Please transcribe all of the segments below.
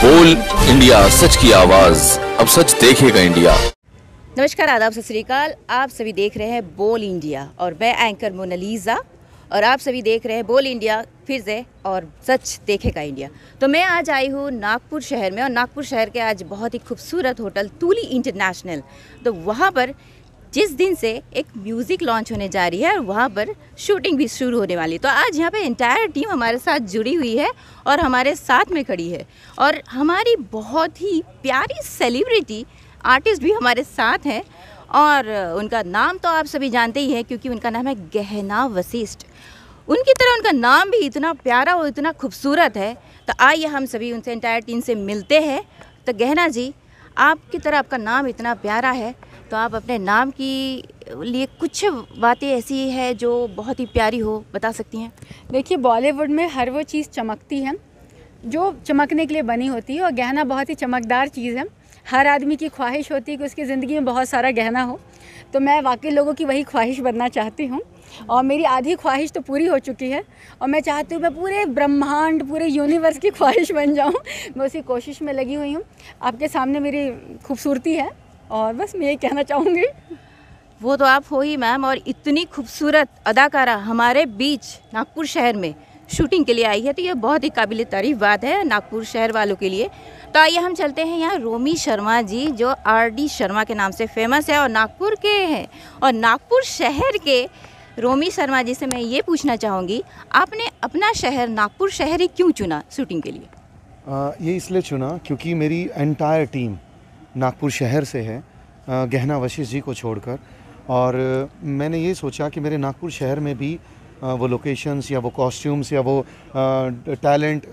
बोल इंडिया सच की आवाज अब सच देखेगा इंडिया नमस्कार आदाब सत आप सभी देख रहे हैं बोल इंडिया और मैं एंकर मोनालीज़ा और आप सभी देख रहे हैं बोल इंडिया फिर से और सच देखेगा इंडिया तो मैं आज आई हूँ नागपुर शहर में और नागपुर शहर के आज बहुत ही खूबसूरत होटल तूली इंटरनेशनल तो वहाँ पर जिस दिन से एक म्यूज़िक लॉन्च होने जा रही है और वहाँ पर शूटिंग भी शुरू होने वाली है तो आज यहाँ पे इंटायर टीम हमारे साथ जुड़ी हुई है और हमारे साथ में खड़ी है और हमारी बहुत ही प्यारी सेलिब्रिटी आर्टिस्ट भी हमारे साथ हैं और उनका नाम तो आप सभी जानते ही हैं क्योंकि उनका नाम है गहना वशिष्ठ उनकी तरह उनका नाम भी इतना प्यारा और इतना खूबसूरत है तो आइए हम सभी उनसे इंटायर टीम से मिलते हैं तो गहना जी आपकी तरह आपका नाम इतना प्यारा है तो आप अपने नाम की लिए कुछ बातें ऐसी है जो बहुत ही प्यारी हो बता सकती हैं देखिए बॉलीवुड में हर वो चीज़ चमकती है जो चमकने के लिए बनी होती है और गहना बहुत ही चमकदार चीज़ है हर आदमी की ख्वाहिश होती है कि उसकी ज़िंदगी में बहुत सारा गहना हो तो मैं वाकई लोगों की वही ख्वाहिश बनना चाहती हूँ और मेरी आधी ख्वाहिश तो पूरी हो चुकी है और मैं चाहती हूँ मैं पूरे ब्रह्मांड पूरे यूनिवर्स की ख्वाहिश बन जाऊँ मैं उसी कोशिश में लगी हुई हूँ आपके सामने मेरी खूबसूरती है और बस मैं यही कहना चाहूँगी वो तो आप हो ही मैम और इतनी खूबसूरत अदाकारा हमारे बीच नागपुर शहर में शूटिंग के लिए आई है तो ये बहुत ही काबिल तारीफ बात है नागपुर शहर वालों के लिए तो आइए हम चलते हैं यहाँ रोमी शर्मा जी जो आर डी शर्मा के नाम से फेमस है और नागपुर के हैं और नागपुर शहर के रोमी शर्मा जी से मैं ये पूछना चाहूँगी आपने अपना शहर नागपुर शहर ही क्यों चुना शूटिंग के लिए आ, ये इसलिए चुना क्योंकि मेरी एंटायर टीम नागपुर शहर से है गहना वशिष जी को छोड़कर और मैंने ये सोचा कि मेरे नागपुर शहर में भी वो लोकेशंस या वो कॉस्ट्यूम्स या वो टैलेंट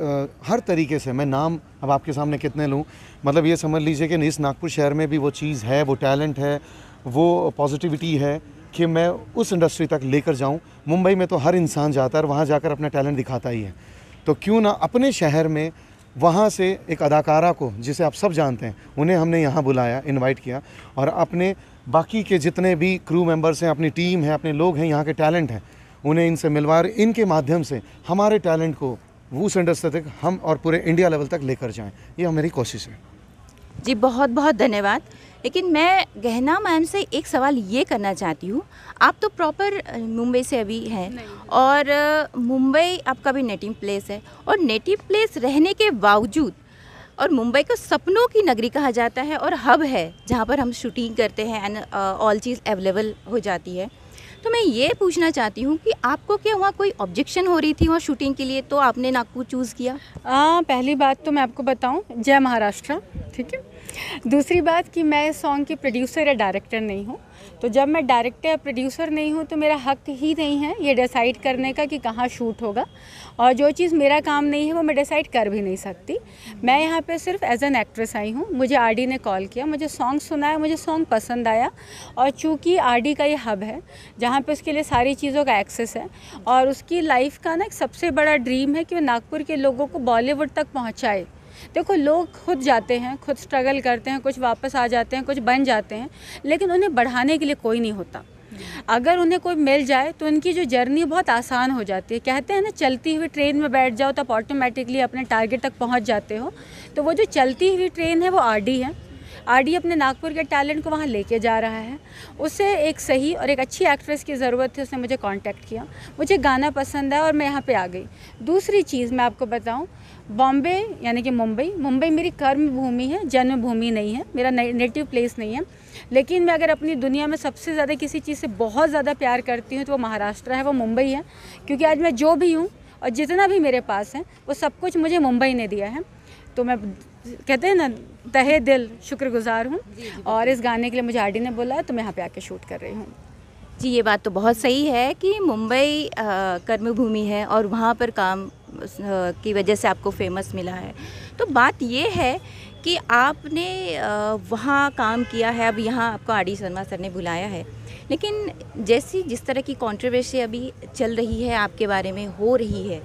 हर तरीके से मैं नाम अब आपके सामने कितने लूँ मतलब ये समझ लीजिए कि इस नागपुर शहर में भी वो चीज़ है वो टैलेंट है वो पॉजिटिविटी है कि मैं उस इंडस्ट्री तक लेकर जाऊं मुंबई में तो हर इंसान जाता है और वहाँ जाकर अपना टैलेंट दिखाता ही है तो क्यों ना अपने शहर में वहाँ से एक अदाकारा को जिसे आप सब जानते हैं उन्हें हमने यहाँ बुलाया इनवाइट किया और अपने बाकी के जितने भी क्रू मेंबर्स हैं अपनी टीम है अपने लोग हैं यहाँ के टैलेंट हैं उन्हें इनसे मिलवा और इनके माध्यम से हमारे टैलेंट को वो सेंटर्स तक हम और पूरे इंडिया लेवल तक लेकर जाएँ ये हमारी कोशिश है जी बहुत बहुत धन्यवाद लेकिन मैं गहना मैम से एक सवाल ये करना चाहती हूँ आप तो प्रॉपर मुंबई से अभी हैं और मुंबई आपका भी नेटिव प्लेस है और नेटिव प्लेस रहने के बावजूद और मुंबई को सपनों की नगरी कहा जाता है और हब है जहाँ पर हम शूटिंग करते हैं एंड ऑल चीज़ अवेलेबल हो जाती है तो मैं ये पूछना चाहती हूँ कि आपको क्या वहाँ कोई ऑब्जेक्शन हो रही थी वहाँ शूटिंग के लिए तो आपने नागपुर चूज़ किया आ, हाँ, पहली बात तो मैं आपको बताऊँ जय महाराष्ट्र ठीक है दूसरी बात कि मैं सॉन्ग की प्रोड्यूसर या डायरेक्टर नहीं हूँ तो जब मैं डायरेक्टर या प्रोड्यूसर नहीं हूँ तो मेरा हक ही नहीं है ये डिसाइड करने का कि कहाँ शूट होगा और जो चीज़ मेरा काम नहीं है वो मैं डिसाइड कर भी नहीं सकती मैं यहाँ पे सिर्फ एज एन एक्ट्रेस आई हूँ मुझे आर ने कॉल किया मुझे सॉन्ग सुनाया मुझे सॉन्ग पसंद आया और चूँकि आर का ये हब है जहाँ पर उसके लिए सारी चीज़ों का एक्सेस है और उसकी लाइफ का ना एक सबसे बड़ा ड्रीम है कि वो नागपुर के लोगों को बॉलीवुड तक पहुँचाए देखो लोग खुद जाते हैं खुद स्ट्रगल करते हैं कुछ वापस आ जाते हैं कुछ बन जाते हैं लेकिन उन्हें बढ़ाने के लिए कोई नहीं होता हम्म। अगर उन्हें कोई मिल जाए तो उनकी जो जर्नी बहुत आसान हो जाती है कहते हैं ना चलती हुई ट्रेन में बैठ जाओ तो आप ऑटोमेटिकली अपने टारगेट तक पहुंच जाते हो तो वो जो चलती हुई ट्रेन है वो आरडी है आरडी अपने नागपुर के टैलेंट को वहाँ लेके जा रहा है उसे एक सही और एक अच्छी एक्ट्रेस की ज़रूरत थी उसने मुझे कॉन्टैक्ट किया मुझे गाना पसंद है और मैं यहाँ पर आ गई दूसरी चीज़ मैं आपको बताऊँ बॉम्बे यानी कि मुंबई मुंबई मेरी कर्म भूमि है जन्म भूमि नहीं है मेरा नेटिव प्लेस नहीं है लेकिन मैं अगर अपनी दुनिया में सबसे ज़्यादा किसी चीज़ से बहुत ज़्यादा प्यार करती हूँ तो वो महाराष्ट्र है वो मुंबई है क्योंकि आज मैं जो भी हूँ और जितना भी मेरे पास है वो सब कुछ मुझे मुंबई ने दिया है तो मैं कहते हैं ना तहे दिल शुक्रगुजार हूँ और इस गाने के लिए मुझे आडी ने बोला तो मैं यहाँ पर आके शूट कर रही हूँ जी ये बात तो बहुत सही है कि मुंबई कर्मभूमि है और वहाँ पर काम की वजह से आपको फेमस मिला है तो बात ये है कि आपने वहाँ काम किया है अब यहाँ आपको आर डी शर्मा सर ने बुलाया है लेकिन जैसी जिस तरह की कंट्रोवर्सी अभी चल रही है आपके बारे में हो रही है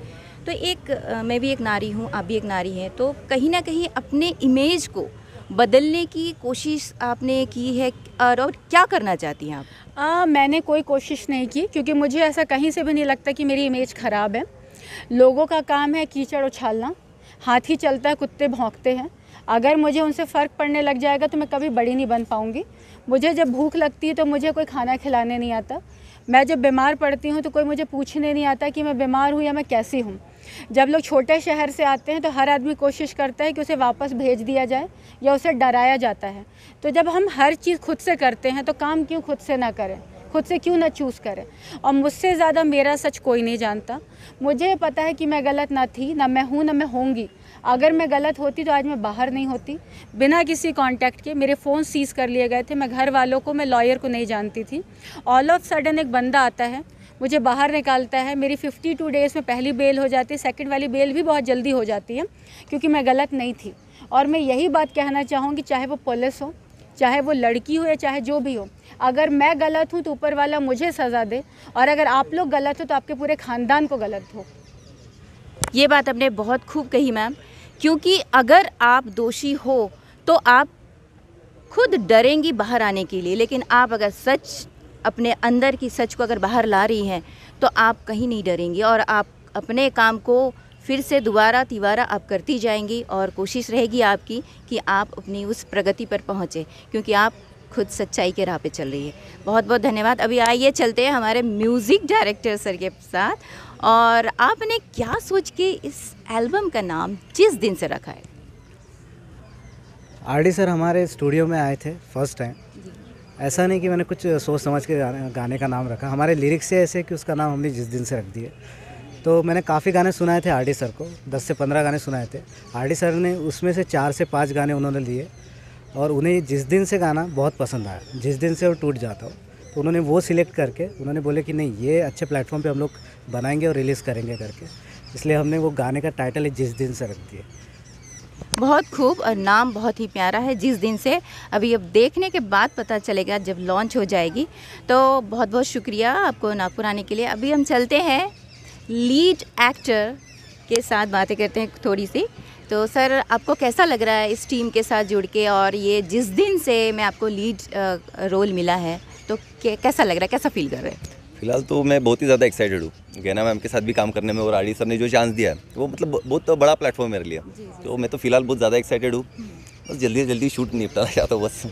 तो एक मैं भी एक नारी हूँ आप भी एक नारी हैं तो कहीं ना कहीं अपने इमेज को बदलने की कोशिश आपने की है और, और क्या करना चाहती हैं आप आ, मैंने कोई कोशिश नहीं की क्योंकि मुझे ऐसा कहीं से भी नहीं लगता कि मेरी इमेज ख़राब है लोगों का काम है कीचड़ उछालना हाथी चलता है कुत्ते भोंकते हैं अगर मुझे उनसे फ़र्क पड़ने लग जाएगा तो मैं कभी बड़ी नहीं बन पाऊँगी मुझे जब भूख लगती है तो मुझे कोई खाना खिलाने नहीं आता मैं जब बीमार पड़ती हूँ तो कोई मुझे पूछने नहीं आता कि मैं बीमार हूँ या मैं कैसी हूँ जब लोग छोटे शहर से आते हैं तो हर आदमी कोशिश करता है कि उसे वापस भेज दिया जाए या उसे डराया जाता है तो जब हम हर चीज़ खुद से करते हैं तो काम क्यों खुद से ना करें खुद से क्यों ना चूज़ करें और मुझसे ज़्यादा मेरा सच कोई नहीं जानता मुझे पता है कि मैं गलत ना थी ना मैं हूँ ना मैं होंगी अगर मैं गलत होती तो आज मैं बाहर नहीं होती बिना किसी कांटेक्ट के मेरे फ़ोन सीज़ कर लिए गए थे मैं घर वालों को मैं लॉयर को नहीं जानती थी ऑल ऑफ सडन एक बंदा आता है मुझे बाहर निकालता है मेरी 52 डेज़ में पहली बेल हो जाती है सेकेंड वाली बेल भी बहुत जल्दी हो जाती है क्योंकि मैं गलत नहीं थी और मैं यही बात कहना चाहूँगी चाहे वो पुलिस हो चाहे वो लड़की हो या चाहे जो भी हो अगर मैं गलत हूँ तो ऊपर वाला मुझे सज़ा दे और अगर आप लोग गलत हो तो आपके पूरे ख़ानदान को गलत हो ये बात आपने बहुत खूब कही मैम क्योंकि अगर आप दोषी हो तो आप खुद डरेंगी बाहर आने के लिए लेकिन आप अगर सच अपने अंदर की सच को अगर बाहर ला रही हैं तो आप कहीं नहीं डरेंगी और आप अपने काम को फिर से दोबारा तिवारा आप करती जाएंगी और कोशिश रहेगी आपकी कि आप अपनी उस प्रगति पर पहुँचें क्योंकि आप खुद सच्चाई के राह पे चल रही है बहुत बहुत धन्यवाद अभी आइए चलते हैं हमारे म्यूज़िक डायरेक्टर सर के साथ और आपने क्या सोच के इस एल्बम का नाम जिस दिन से रखा है आर सर हमारे स्टूडियो में आए थे फर्स्ट टाइम ऐसा नहीं कि मैंने कुछ सोच समझ के गाने का नाम रखा हमारे लिरिक्स से ऐसे कि उसका नाम हमने जिस दिन से रख दिया तो मैंने काफ़ी गाने सुनाए थे आर सर को दस से पंद्रह गाने सुनाए थे आर सर ने उसमें से चार से पाँच गाने उन्होंने लिए और उन्हें जिस दिन से गाना बहुत पसंद आया जिस दिन से वो टूट जाता हो तो उन्होंने वो सिलेक्ट करके उन्होंने बोले कि नहीं ये अच्छे प्लेटफॉर्म पे हम लोग बनाएंगे और रिलीज़ करेंगे करके इसलिए हमने वो गाने का टाइटल जिस दिन से रख दिया बहुत खूब और नाम बहुत ही प्यारा है जिस दिन से अभी अब देखने के बाद पता चलेगा जब लॉन्च हो जाएगी तो बहुत बहुत शुक्रिया आपको नागपुर आने के लिए अभी हम चलते हैं लीड एक्टर के साथ बातें करते हैं थोड़ी सी तो सर आपको कैसा लग रहा है इस टीम के साथ जुड़ के और ये जिस दिन से मैं आपको लीड रोल मिला है तो कैसा लग रहा है कैसा फील कर रहे हैं फिलहाल तो मैं बहुत ही ज़्यादा एक्साइटेड हूँ गैना मैम के साथ भी काम करने में और आड़ी सर ने जो चांस दिया है वो मतलब बहुत तो बड़ा प्लेटफॉर्म मेरे लिए तो मैं तो फिलहाल बहुत ज़्यादा एक्साइटेड हूँ हम्म। बस जल्दी से जल्दी शूट निपटाना चाहता हूँ बस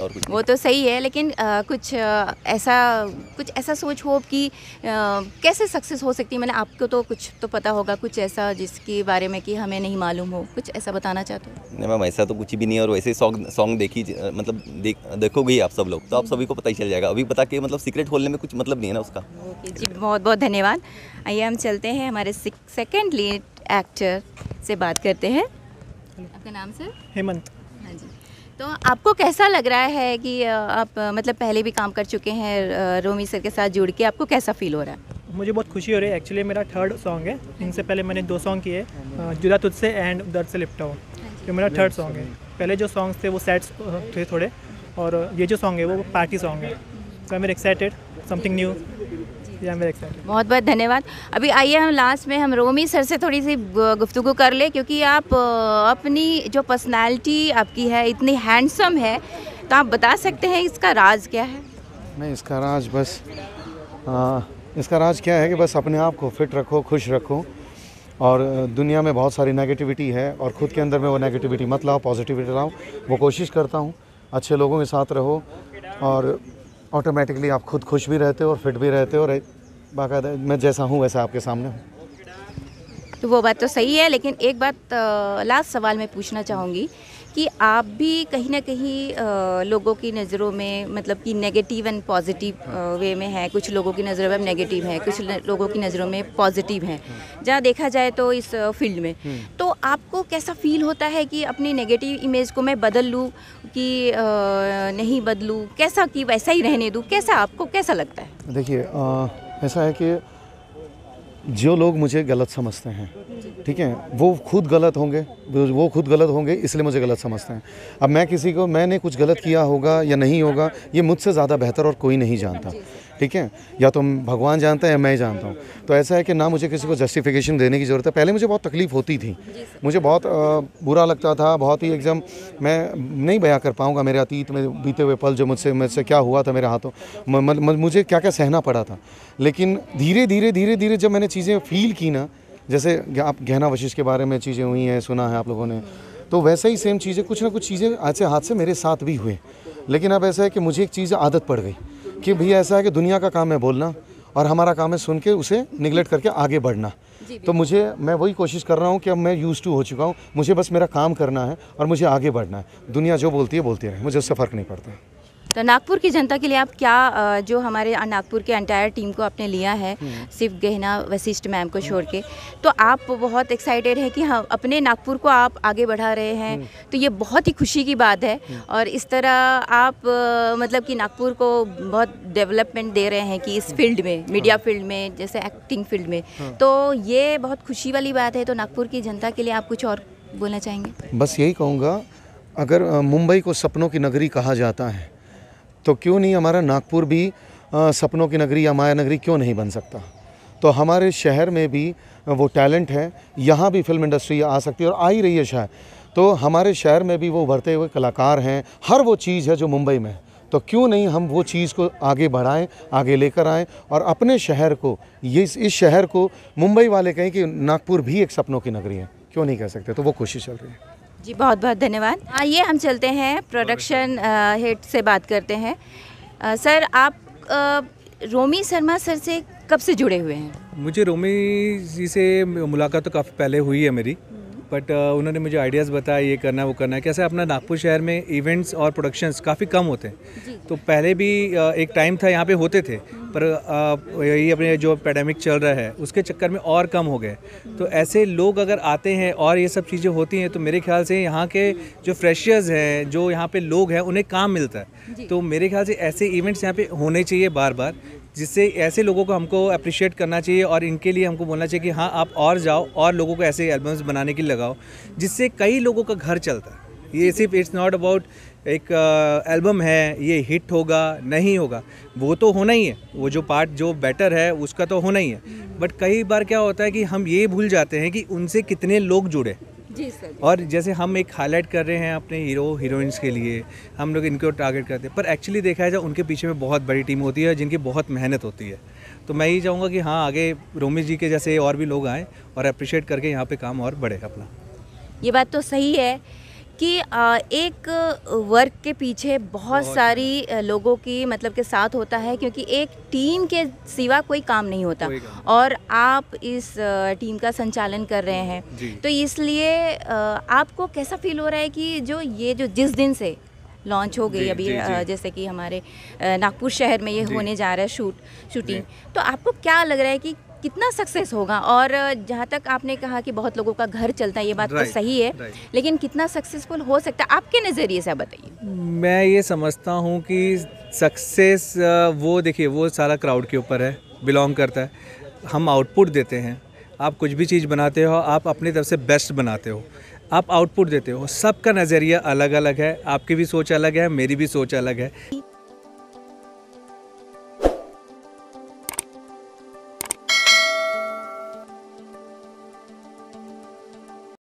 और कुछ वो तो सही है लेकिन आ, कुछ आ, ऐसा कुछ ऐसा सोच हो कि आ, कैसे सक्सेस हो सकती है मैंने आपको तो कुछ तो पता होगा कुछ ऐसा जिसके बारे में कि हमें नहीं मालूम हो कुछ ऐसा बताना चाहते हो नहीं मैम ऐसा तो कुछ भी नहीं और वैसे सॉन्ग सॉन्ग देखी मतलब देख देखोगे आप सब लोग तो आप सभी को पता ही चल जाएगा अभी पता के मतलब सीक्रेट खोलने में कुछ मतलब नहीं है ना उसका जी बहुत बहुत धन्यवाद आइए हम चलते हैं हमारे सेकेंड लीड एक्टर से बात करते हैं आपका नाम सर हेमंत हाँ जी तो आपको कैसा लग रहा है कि आप मतलब पहले भी काम कर चुके हैं रोमी सर के साथ जुड़ के आपको कैसा फील हो रहा है मुझे बहुत खुशी हो रही है एक्चुअली मेरा थर्ड सॉन्ग है इनसे पहले मैंने दो सॉन्ग किए जुदा तुझसे एंड दर्द से लिपटा हो हाँ तो ये मेरा थर्ड अच्छा सॉन्ग है पहले जो सॉन्ग्स थे वो सैड्स थे थोड़े और ये जो सॉन्ग है वो पार्टी सॉन्ग है तो I am excited something new बहुत बहुत धन्यवाद अभी आइए हम लास्ट में हम रोमी सर से थोड़ी सी गुफ्तु कर ले क्योंकि आप अपनी जो पर्सनैलिटी आपकी है इतनी हैंडसम है तो आप बता सकते हैं इसका राज क्या है नहीं इसका राज बस आ, इसका राज क्या है कि बस अपने आप को फिट रखो खुश रखो और दुनिया में बहुत सारी नेगेटिविटी है और ख़ुद के अंदर में वो नेगेटिविटी मत लाओ पॉजिटिविटी लाओ वो कोशिश करता हूँ अच्छे लोगों के साथ रहो और ऑटोमेटिकली आप खुद खुश भी रहते हो और फिट भी रहते हो और बाकायदा मैं जैसा हूँ वैसा आपके सामने हूँ तो वो बात तो सही है लेकिन एक बात लास्ट सवाल मैं पूछना चाहूँगी कि आप भी कहीं ना कहीं लोगों की नज़रों में मतलब कि नेगेटिव एंड पॉजिटिव वे में है कुछ लोगों की नज़रों में नेगेटिव हैं कुछ लोगों की नज़रों में पॉजिटिव हैं जहाँ देखा जाए तो इस फील्ड में तो आपको कैसा फील होता है कि अपनी नेगेटिव इमेज को मैं बदल लूँ कि नहीं बदलूँ कैसा कि वैसा ही रहने दूँ कैसा आपको कैसा लगता है देखिए ऐसा है कि जो लोग मुझे गलत समझते हैं ठीक है वो खुद गलत होंगे वो खुद गलत होंगे इसलिए मुझे गलत समझते हैं अब मैं किसी को मैंने कुछ गलत किया होगा या नहीं होगा ये मुझसे ज़्यादा बेहतर और कोई नहीं जानता ठीक है या तो भगवान जानता है या मैं जानता हूँ तो ऐसा है कि ना मुझे किसी को जस्टिफिकेशन देने की ज़रूरत है पहले मुझे बहुत तकलीफ़ होती थी मुझे बहुत बुरा लगता था बहुत ही एकदम मैं नहीं बयां कर पाऊँगा मेरे अतीत में बीते हुए पल जो मुझसे मुझसे क्या हुआ था मेरे हाथों मुझे क्या क्या सहना पड़ा था लेकिन धीरे धीरे धीरे धीरे जब मैंने चीज़ें फील की ना जैसे आप गहना वशिश के बारे में चीज़ें हुई हैं सुना है आप लोगों ने तो वैसे ही सेम चीज़ें कुछ ना कुछ चीज़ें ऐसे हाथ से मेरे साथ भी हुए लेकिन अब ऐसा है कि मुझे एक चीज़ आदत पड़ गई कि भैया ऐसा है कि दुनिया का काम है बोलना और हमारा काम है सुन के उसे निगलेक्ट करके आगे बढ़ना तो मुझे मैं वही कोशिश कर रहा हूँ कि अब मैं यूज़ टू हो चुका हूँ मुझे बस मेरा काम करना है और मुझे आगे बढ़ना है दुनिया जो बोलती है बोलती रहे मुझे उससे फ़र्क नहीं पड़ता तो नागपुर की जनता के लिए आप क्या जो हमारे नागपुर के एंटायर टीम को आपने लिया है हम्म। सिर्फ गहना वशिष्ठ मैम को छोड़ के तो आप बहुत एक्साइटेड हैं कि हम हाँ, अपने नागपुर को आप आगे बढ़ा रहे हैं हम्म। तो ये बहुत ही खुशी की बात है हम्म। और इस तरह आप मतलब कि नागपुर को बहुत डेवलपमेंट दे रहे हैं कि इस फील्ड में मीडिया हाँ। फील्ड में जैसे एक्टिंग फील्ड में हाँ। तो ये बहुत खुशी वाली बात है तो नागपुर की जनता के लिए आप कुछ और बोलना चाहेंगे बस यही कहूँगा अगर मुंबई को सपनों की नगरी कहा जाता है तो क्यों नहीं हमारा नागपुर भी आ, सपनों की नगरी या माया नगरी क्यों नहीं बन सकता तो हमारे शहर में भी वो टैलेंट है यहाँ भी फिल्म इंडस्ट्री आ सकती है और आ ही रही है शायद तो हमारे शहर में भी वो उभरते हुए कलाकार हैं हर वो चीज़ है जो मुंबई में है तो क्यों नहीं हम वो चीज़ को आगे बढ़ाएं आगे लेकर आएं और अपने शहर को ये इस, इस शहर को मुंबई वाले कहें कि नागपुर भी एक सपनों की नगरी है क्यों नहीं कह सकते तो वो कोशिश चल रही है जी बहुत बहुत धन्यवाद आइए हम चलते हैं प्रोडक्शन हेड से बात करते हैं आ, सर आप आ, रोमी शर्मा सर से कब से जुड़े हुए हैं मुझे रोमी जी से मुलाकात तो काफ़ी पहले हुई है मेरी बट uh, उन्होंने मुझे आइडियाज़ बताया ये करना है वो करना है कैसे अपना नागपुर शहर में इवेंट्स और प्रोडक्शंस काफ़ी कम होते हैं तो पहले भी uh, एक टाइम था यहाँ पे होते थे पर uh, यही अपने जो पैडेमिक चल रहा है उसके चक्कर में और कम हो गए तो ऐसे लोग अगर आते हैं और ये सब चीज़ें होती हैं तो मेरे ख्याल से यहाँ के जो फ्रेशर्स हैं जो यहाँ पे लोग हैं उन्हें काम मिलता है तो मेरे ख्याल से ऐसे इवेंट्स यहाँ पे होने चाहिए बार बार जिससे ऐसे लोगों को हमको अप्रिशिएट करना चाहिए और इनके लिए हमको बोलना चाहिए कि हाँ आप और जाओ और लोगों को ऐसे एल्बम्स बनाने के लिए लगाओ जिससे कई लोगों का घर चलता है ये सिर्फ इट्स नॉट अबाउट एक एल्बम है ये हिट होगा नहीं होगा वो तो होना ही है वो जो पार्ट जो बेटर है उसका तो होना ही है बट हम्म। कई बार क्या होता है कि हम ये भूल जाते हैं कि उनसे कितने लोग जुड़े जी सर और जैसे हम एक हाईलाइट कर रहे हैं अपने हीरो हीरोइंस के लिए हम लोग इनको टारगेट करते हैं पर एक्चुअली देखा जाए उनके पीछे में बहुत बड़ी टीम होती है जिनकी बहुत मेहनत होती है तो मैं ये चाहूँगा कि हाँ आगे रोमेश जी के जैसे और भी लोग आएँ और अप्रिशिएट करके यहाँ पर काम और बढ़े अपना ये बात तो सही है कि एक वर्क के पीछे बहुत सारी लोगों की मतलब के साथ होता है क्योंकि एक टीम के सिवा कोई काम नहीं होता और आप इस टीम का संचालन कर रहे हैं तो इसलिए आपको कैसा फील हो रहा है कि जो ये जो जिस दिन से लॉन्च हो गई अभी जी, जी. जैसे कि हमारे नागपुर शहर में ये होने जा रहा है शूट शूटिंग तो आपको क्या लग रहा है कि कितना सक्सेस होगा और जहाँ तक आपने कहा कि बहुत लोगों का घर चलता है ये बात तो सही है लेकिन कितना सक्सेसफुल हो सकता है आपके नज़रिए से बताइए मैं ये समझता हूँ कि सक्सेस वो देखिए वो सारा क्राउड के ऊपर है बिलोंग करता है हम आउटपुट देते हैं आप कुछ भी चीज़ बनाते हो आप अपनी तरफ से बेस्ट बनाते हो आप आउटपुट देते हो सबका नज़रिया अलग अलग है आपकी भी सोच अलग है मेरी भी सोच अलग है